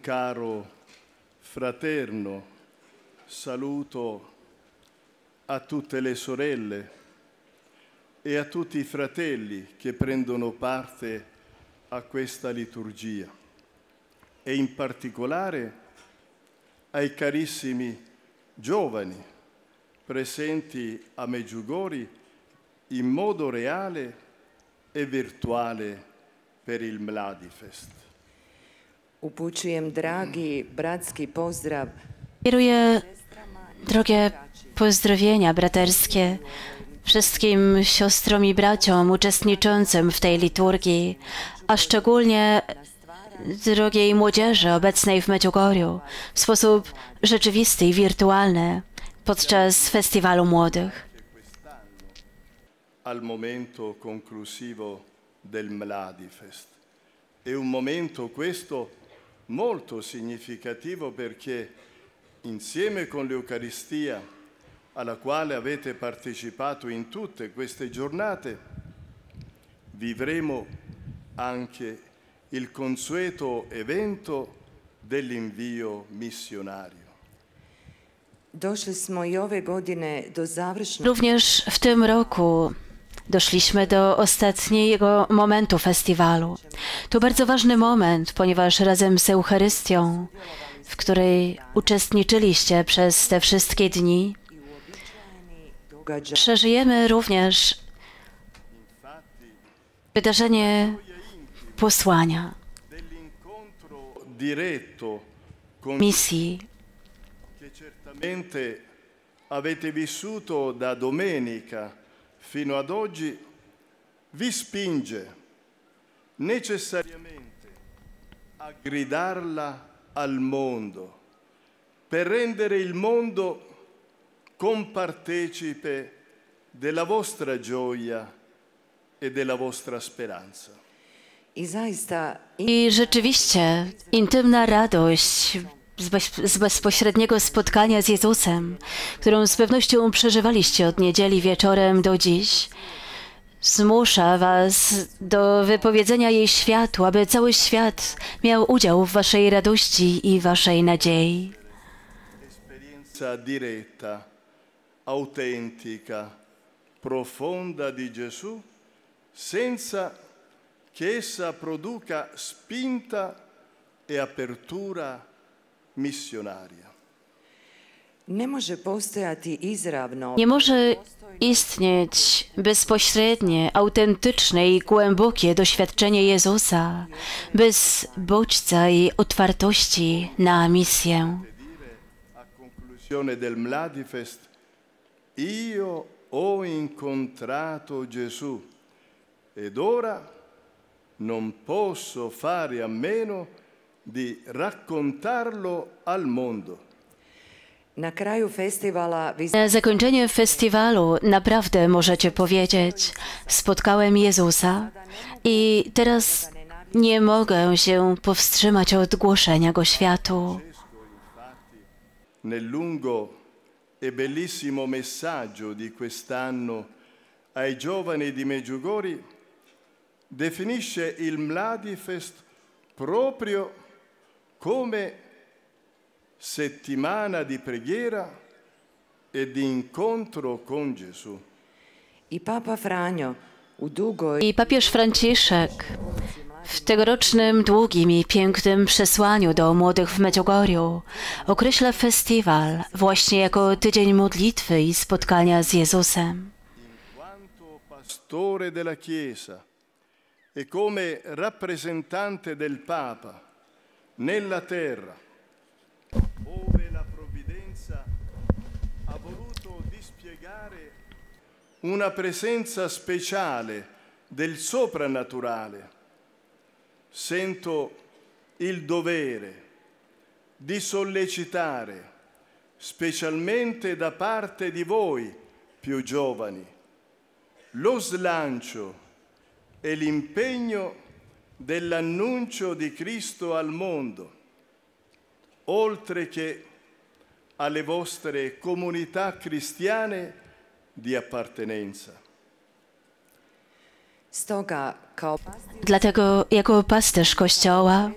caro fraterno saluto a tutte le sorelle e a tutti i fratelli che prendono parte a questa liturgia e in particolare ai carissimi giovani presenti a Meggiugori in modo reale e virtuale per il Mladifest. Upućujem dragi bratski pozdraw. Kieruję drogie pozdrowienia braterskie wszystkim siostrom i braciom uczestniczącym w tej liturgii, a szczególnie drogiej młodzieży obecnej w Medjugorju w sposób rzeczywisty i wirtualny podczas Festiwalu Młodych. Al momento conclusivo del Mladifest. E un momento questo molto significativo perché insieme con l'Eucaristia, alla quale avete partecipato in tutte queste giornate, vivremo anche il consueto evento dell'invio missionario. Również w tym roku Doszliśmy do ostatniego momentu festiwalu. To bardzo ważny moment, ponieważ razem z Eucharystią, w której uczestniczyliście przez te wszystkie dni, przeżyjemy również wydarzenie posłania, misji. Avete vissuto da domenica fino ad oggi vi spinge necessariamente a gridarla al mondo per rendere il mondo compartecipe della vostra gioia e della vostra speranza. I rzeczywiście intymna radość z, bezpośredniego spotkania z Jezusem, którą z pewnością przeżywaliście od niedzieli wieczorem do dziś, zmusza was do wypowiedzenia jej światu, aby cały świat miał udział w waszej radości i waszej nadziei. diretta, autentica, profonda di Gesù, senza che essa produca spinta e apertura misjonaria. Nie może istnieć bezpośrednie, autentyczne i głębokie doświadczenie Jezusa bez bodźca i otwartości na misję. Io ho incontrato Gesù ed ora non posso fare a meno di di raccontarlo al mondo. Na kraju festiwala... Na zakończenie festiwalu naprawdę możecie powiedzieć, spotkałem Jezusa i teraz nie mogę się powstrzymać od głoszenia Go światu. Nel lungo e bellissimo messaggio di quest'anno ai giovani di Meggiugori definisce il Mladifest proprio come settimana di preghiera e di incontro con Gesù. I Papa Franio I papież Franciszek w tegorocznym długim i pięknym przesłaniu do młodych w Mediogoriu określa festiwal właśnie jako tydzień modlitwy i spotkania z Jezusem. Pastore della Chiesa e come rappresentante del Papa nella terra, ove la provvidenza ha voluto dispiegare una presenza speciale del soprannaturale, sento il dovere di sollecitare, specialmente da parte di voi più giovani, lo slancio e l'impegno dell'annuncio di Cristo al mondo, oltre che alle vostre comunità cristiane di appartenenza. Dlatego jako pasterz Kościoła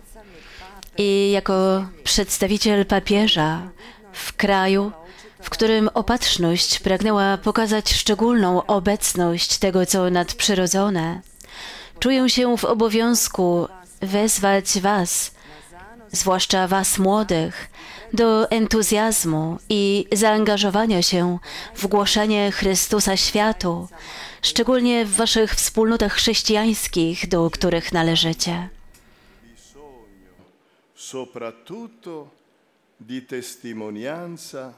i jako przedstawiciel papieża w kraju, w którym opatrzność pragnęła pokazać szczególną obecność tego, co nadprzyrodzone, Czuję się w obowiązku wezwać Was, zwłaszcza Was młodych, do entuzjazmu i zaangażowania się w głoszenie Chrystusa światu, szczególnie w Waszych wspólnotach chrześcijańskich, do których należycie. Soprattutto di testimonianza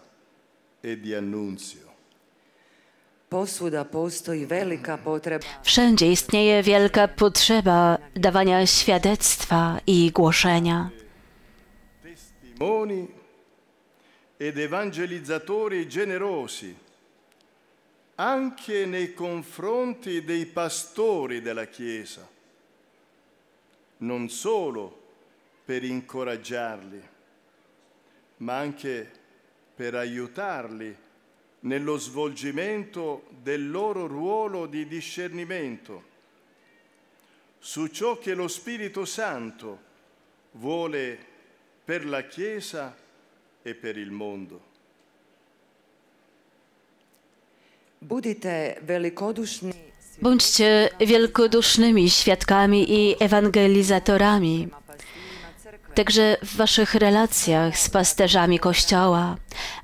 e di annunzio. Wszędzie istnieje wielka potrzeba dawania świadectwa i głoszenia. Testimoni ed evangelizzatori generosi, anche nei confronti dei pastori della Chiesa, non solo per incoraggiarli, ma anche per aiutarli nello svolgimento del loro ruolo di discernimento su ciò che lo Spirito Santo vuole per la Chiesa e per il mondo. Budite velikodušni Bądźcie wielkodusznymi świadkami i ewangelizatorami. także w waszych relacjach z pasterzami Kościoła,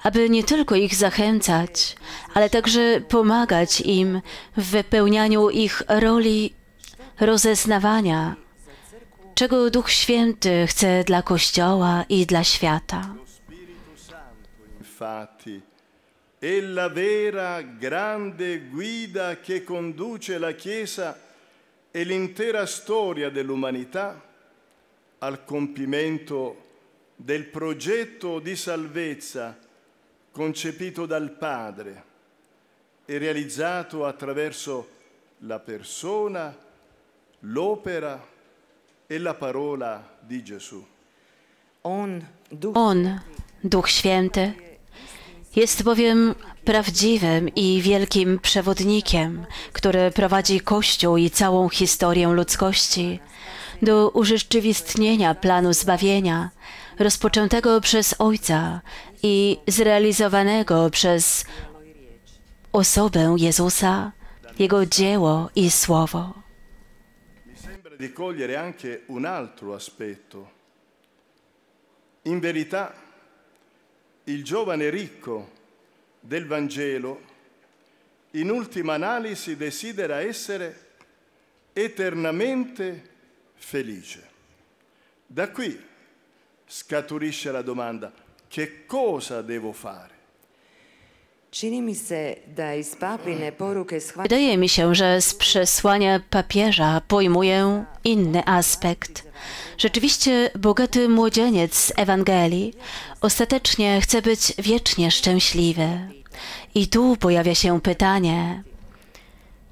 aby nie tylko ich zachęcać, ale także pomagać im w wypełnianiu ich roli rozeznawania, czego Duch Święty chce dla Kościoła i dla świata. E la vera grande guida che conduce la Chiesa e l'intera storia dell'umanità al compimento del progetto di salvezza concepito dal Padre e realizzato attraverso la persona, l'opera e la parola di Gesù. On, Duch Święty, jest bowiem prawdziwym i wielkim przewodnikiem, który prowadzi Kościół i całą historię ludzkości do urzeczywistnienia planu zbawienia, rozpoczętego przez Ojca i zrealizowanego przez osobę Jezusa, Jego dzieło i Słowo. di cogliere anche un altro aspetto. In verità, il giovane ricco del Vangelo, in ultima analisi, desidera essere eternamente felice. Da qui scaturisce la domanda che cosa devo fare? mi da Wydaje mi się, że z przesłania papieża pojmuję inny aspekt. Rzeczywiście bogaty młodzieniec z Ewangelii ostatecznie chce być wiecznie szczęśliwy. I tu pojawia się pytanie,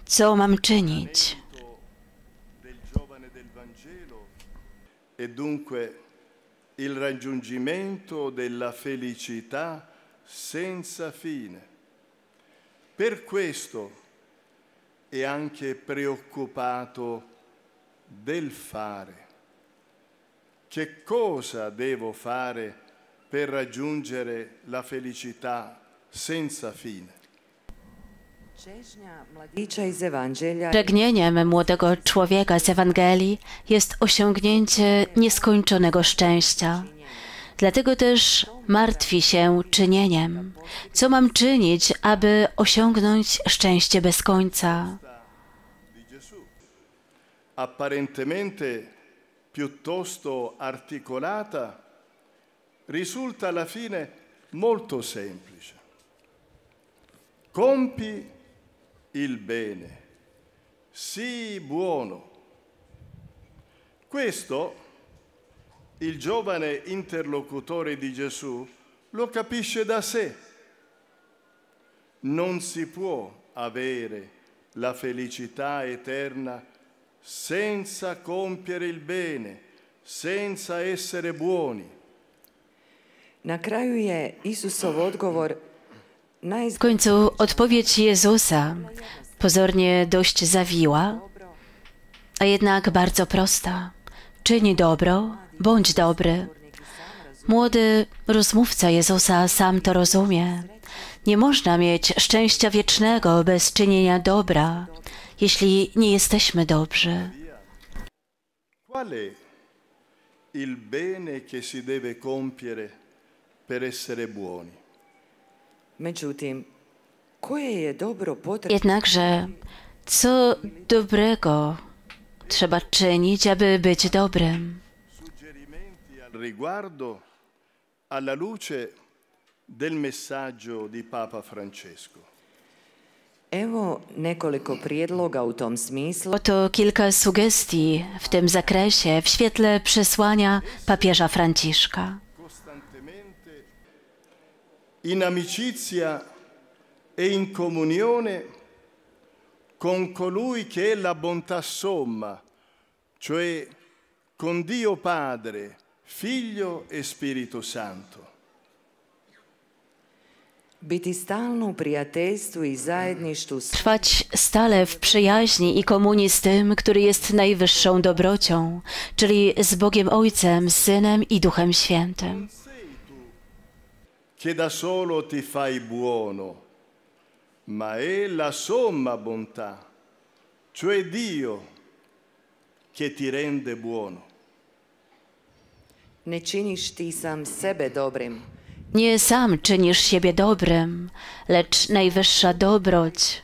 co mam czynić? Vangelo e dunque il raggiungimento della felicità senza fine. Per questo è anche preoccupato del fare. Che cosa devo fare per raggiungere la felicità senza fine? Pragnieniem młodego człowieka z Ewangelii jest osiągnięcie nieskończonego szczęścia. Dlatego też martwi się czynieniem. Co mam czynić, aby osiągnąć szczęście bez końca? Apparentemente piuttosto articolata, risulta alla fine molto semplice. Compi il bene. Sii buono. Questo il giovane interlocutore di Gesù lo capisce da sé. Non si può avere la felicità eterna senza compiere il bene, senza essere buoni. Na kraju je Isusov odgovor W końcu odpowiedź Jezusa pozornie dość zawiła, a jednak bardzo prosta. Czyni dobro, bądź dobry. Młody rozmówca Jezusa sam to rozumie. Nie można mieć szczęścia wiecznego bez czynienia dobra, jeśli nie jesteśmy dobrzy. Il bene che si deve compiere per essere buoni. Jednakże, co dobrego trzeba czynić, aby być dobrym? Riguardo alla luce del messaggio di Papa Francesco. Evo nekoliko prijedloga u tom smislu. Oto kilka sugestii w tym zakresie w świetle przesłania papieża Franciszka in amicizia e in comunione con colui che è la bontà somma, cioè con Dio Padre, Figlio e Spirito Santo. Trwać stale w przyjaźni i komunii z tym, który jest najwyższą dobrocią, czyli z Bogiem Ojcem, Synem i Duchem Świętym che da solo ti fai buono, ma è la somma bontà, cioè Dio che ti rende buono. Ne czynisz ty sam sebe dobrem, Nie sam czynisz siebie dobrym, lecz najwyższa dobroć.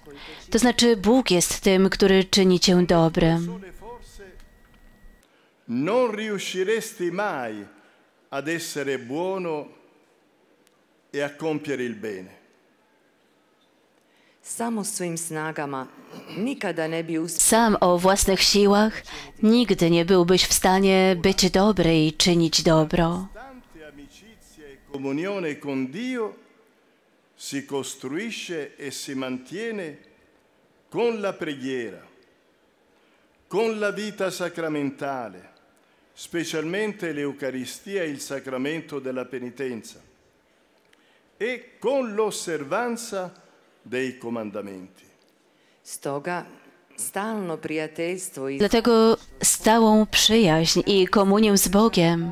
To znaczy Bóg jest tym, który czyni cię dobrym. Non riusciresti mai ad essere buono e a compiere il bene. Sam o własnych siłach nigdy nie byłbyś w stanie być dobry i czynić dobro. Comunione con Dio si costruisce e si mantiene con la preghiera, con la vita sacramentale, specialmente l'Eucaristia e il sacramento della penitenza. e con l'osservanza dei comandamenti. Stoga stalno przyjacielstwo i... Dlatego stałą przyjaźń i komunię z Bogiem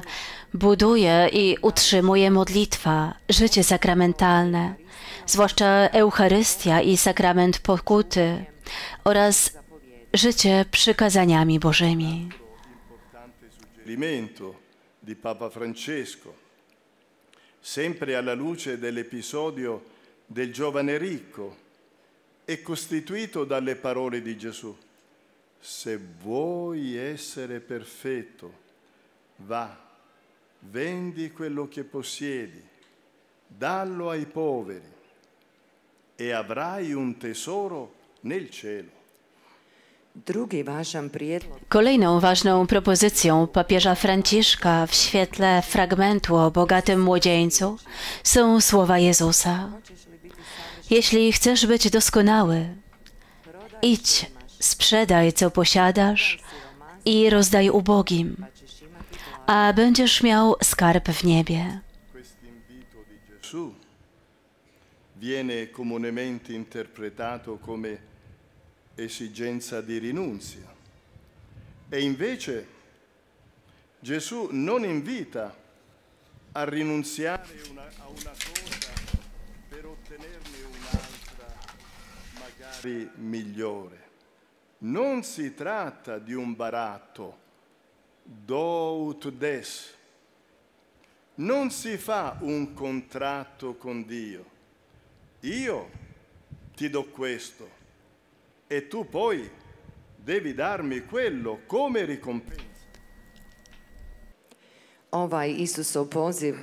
buduje i utrzymuje modlitwa, życie sakramentalne, zwłaszcza Eucharystia i sakrament pokuty oraz życie przykazaniami Bożymi. Limento di Papa Francesco sempre alla luce dell'episodio del giovane ricco, è costituito dalle parole di Gesù. Se vuoi essere perfetto, va, vendi quello che possiedi, dallo ai poveri e avrai un tesoro nel cielo Kolejną ważną propozycją papieża Franciszka w świetle fragmentu o bogatym młodzieńcu są słowa Jezusa. Jeśli chcesz być doskonały, idź, sprzedaj co posiadasz i rozdaj ubogim, a będziesz miał skarb w niebie. Viene comunemente interpretato come esigenza di rinunzia. E invece Gesù non invita a rinunziare una, a una cosa per ottenerne un'altra magari migliore. Non si tratta di un baratto, do ut des. Non si fa un contratto con Dio. Io ti do questo, e tu poi devi darmi quello come ricompensa. Ovaj Isusov poziv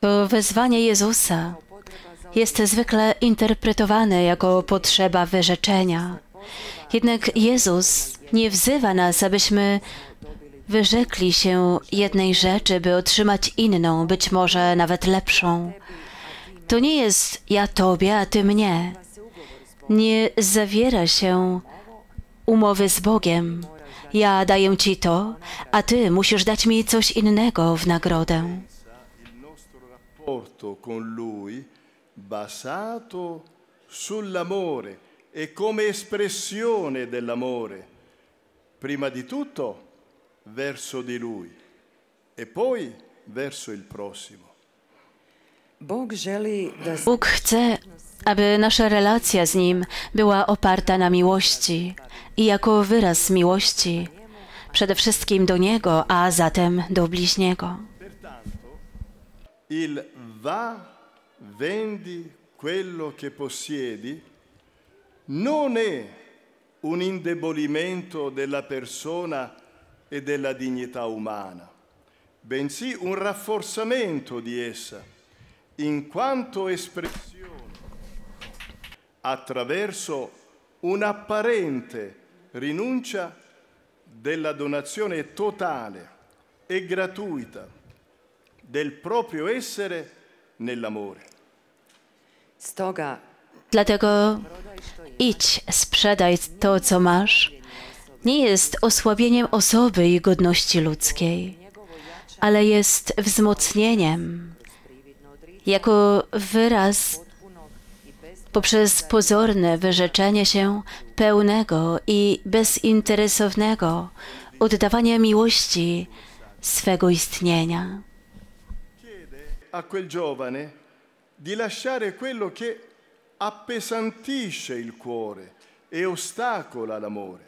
to wezwanie Jezusa jest zwykle interpretowane jako potrzeba wyrzeczenia. Jednak Jezus nie wzywa nas, abyśmy wyrzekli się jednej rzeczy, by otrzymać inną, być może nawet lepszą. To nie jest ja Tobie, a Ty mnie nie zawiera się umowy z Bogiem. Ja daję ci to, a ty musisz dać mi coś innego w nagrodę. basato sull'amore e come espressione dell'amore, prima di tutto verso di lui e poi verso il prossimo. Bóg chce, aby nasza relacja z Nim była oparta na miłości i jako wyraz miłości przede wszystkim do Niego, a zatem do bliźniego. Il va, vendi quello che possiedi, non è un indebolimento della persona e della dignità umana, bensì un rafforzamento di essa. in quanto espressione attraverso un'apparente rinuncia della donazione totale e gratuita del proprio essere nell'amore. Stoga. Dlatego idź, sprzedaj to, co masz. Nie jest osłabieniem osoby i godności ludzkiej, ale jest wzmocnieniem jako wyraz poprzez pozorne wyrzeczenie się pełnego i bezinteresownego oddawania miłości swego istnienia. A quel giovane di lasciare quello che appesantisce il cuore e ostacola l'amore.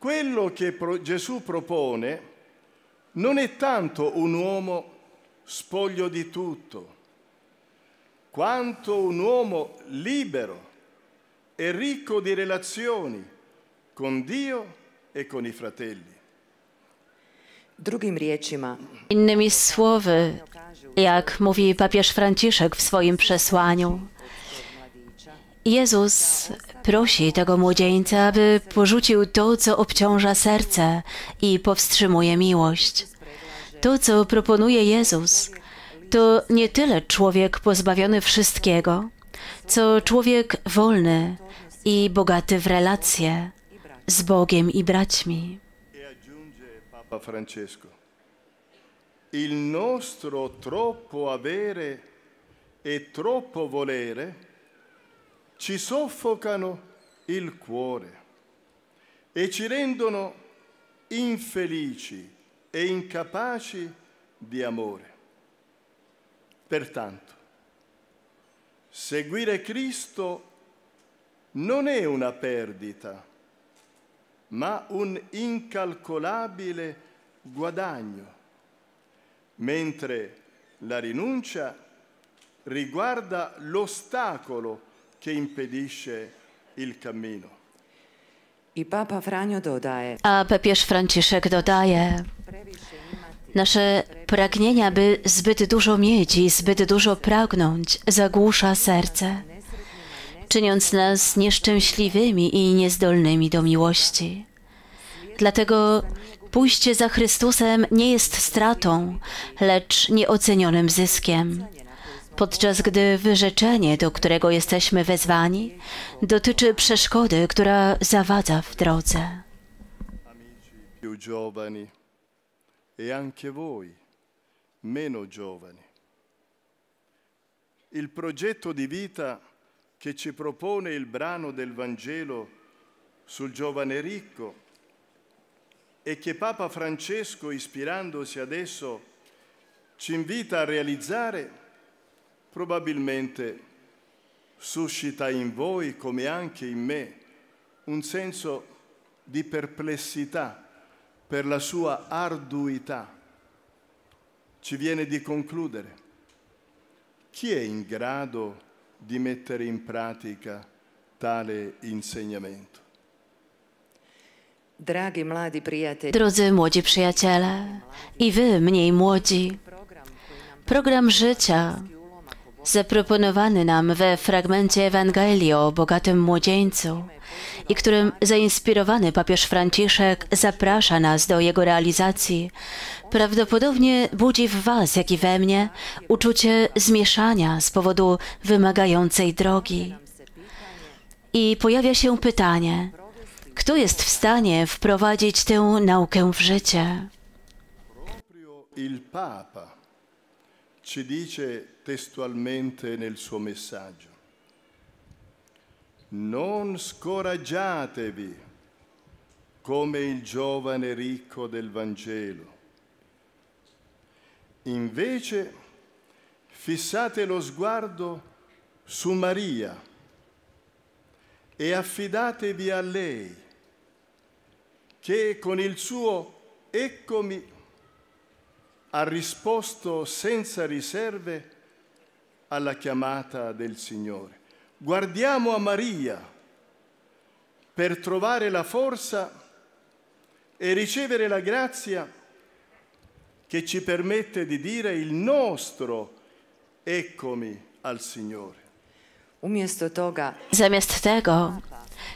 Quello che Gesù propone non è tanto un uomo spoglio di tutto. Quanto un uomo libero e ricco di relazioni con Dio e con i fratelli. Drugim riječima. Innymi słowy, jak mówi papież Franciszek w swoim przesłaniu, Jezus prosi tego młodzieńca, aby porzucił to, co obciąża serce i powstrzymuje miłość. To, co proponuje Jezus, to nie tyle człowiek pozbawiony wszystkiego, co człowiek wolny i bogaty w relacje z Bogiem i braćmi. E il nostro troppo avere e troppo volere ci soffocano il cuore e ci rendono infelici e incapaci di amore. Pertanto, seguire Cristo non è una perdita, ma un incalcolabile guadagno, mentre la rinuncia riguarda l'ostacolo che impedisce il cammino. I Papa Franjo dodaje. A papież Franciszek dodaje. Nasze pragnienia, by zbyt dużo mieć i zbyt dużo pragnąć, zagłusza serce, czyniąc nas nieszczęśliwymi i niezdolnymi do miłości. Dlatego pójście za Chrystusem nie jest stratą, lecz nieocenionym zyskiem. Podczas gdy wyrzeczenie, do którego jesteśmy wezwani, dotyczy przeszkody, która zawadza w drodze. e anche voi, meno giovani. Il progetto di vita che ci propone il brano del Vangelo sul giovane ricco e che Papa Francesco, ispirandosi adesso, ci invita a realizzare, probabilmente suscita in voi, come anche in me, un senso di perplessità per la sua arduità. Ci viene di concludere. Chi è in grado di mettere in pratica tale insegnamento? Drodzy młodzi przyjaciele i wy, mniej młodzi, program życia, zaproponowany nam we fragmencie Ewangelii o bogatym młodzieńcu i którym zainspirowany papież Franciszek zaprasza nas do jego realizacji, prawdopodobnie budzi w Was, jak i we mnie, uczucie zmieszania z powodu wymagającej drogi. I pojawia się pytanie, kto jest w stanie wprowadzić tę naukę w życie? Il Papa ci dice testualmente nel suo messaggio. Non scoraggiatevi come il giovane ricco del Vangelo. Invece fissate lo sguardo su Maria e affidatevi a lei che con il suo eccomi ha risposto senza riserve alla chiamata del Signore. Guardiamo a Maria per trovare la forza e ricevere la grazia che ci permette di dire il nostro eccomi al Signore. Zamiast tego,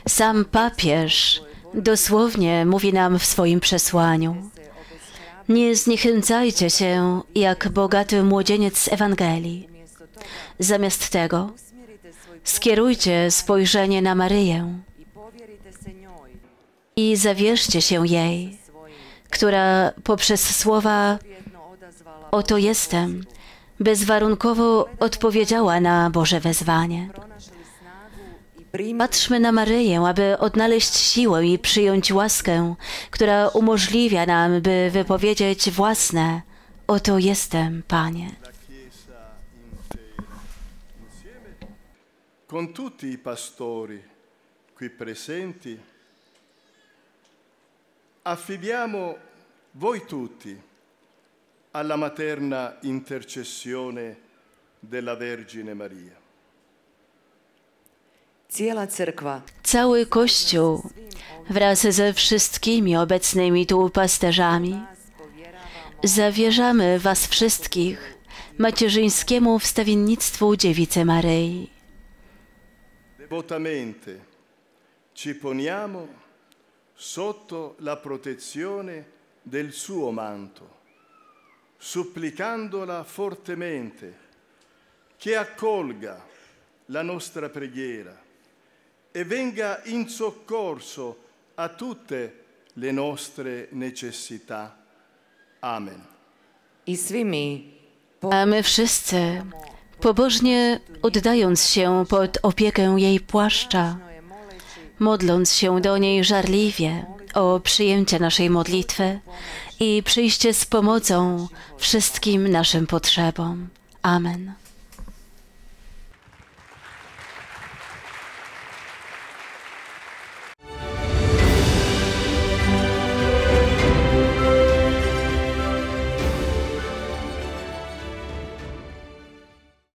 sam papież dosłownie mówi nam w swoim przesłaniu: Nie zniechęcajcie się jak bogaty młodzieniec z Ewangelii. Zamiast tego skierujcie spojrzenie na Maryję i zawierzcie się jej, która poprzez słowa Oto jestem bezwarunkowo odpowiedziała na Boże wezwanie. Patrzmy na Maryję, aby odnaleźć siłę i przyjąć łaskę, która umożliwia nam, by wypowiedzieć własne Oto jestem, Panie. con tutti i pastori qui presenti, affidiamo voi tutti alla materna intercessione della Vergine Maria. Cały Kościół wraz ze wszystkimi obecnymi tu pasterzami zawierzamy Was wszystkich macierzyńskiemu wstawiennictwu Dziewicy Maryi. devotamente ci poniamo sotto la protezione del suo manto, supplicandola fortemente che accolga la nostra preghiera e venga in soccorso a tutte le nostre necessità. Amen. I svimi. A my wszyscy pobożnie oddając się pod opiekę jej płaszcza, modląc się do niej żarliwie o przyjęcie naszej modlitwy i przyjście z pomocą wszystkim naszym potrzebom. Amen.